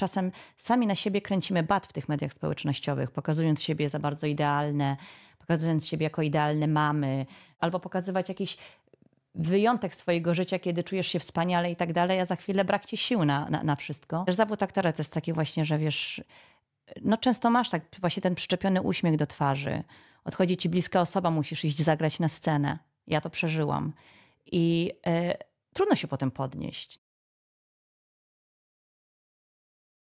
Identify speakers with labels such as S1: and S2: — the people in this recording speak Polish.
S1: czasem sami na siebie kręcimy bat w tych mediach społecznościowych, pokazując siebie za bardzo idealne, pokazując siebie jako idealne mamy, albo pokazywać jakiś wyjątek swojego życia, kiedy czujesz się wspaniale i tak dalej, a za chwilę brak ci sił na, na, na wszystko. zawód aktora to jest taki właśnie, że wiesz, no często masz tak właśnie ten przyczepiony uśmiech do twarzy. Odchodzi ci bliska osoba, musisz iść zagrać na scenę. Ja to przeżyłam. I y, trudno się potem podnieść.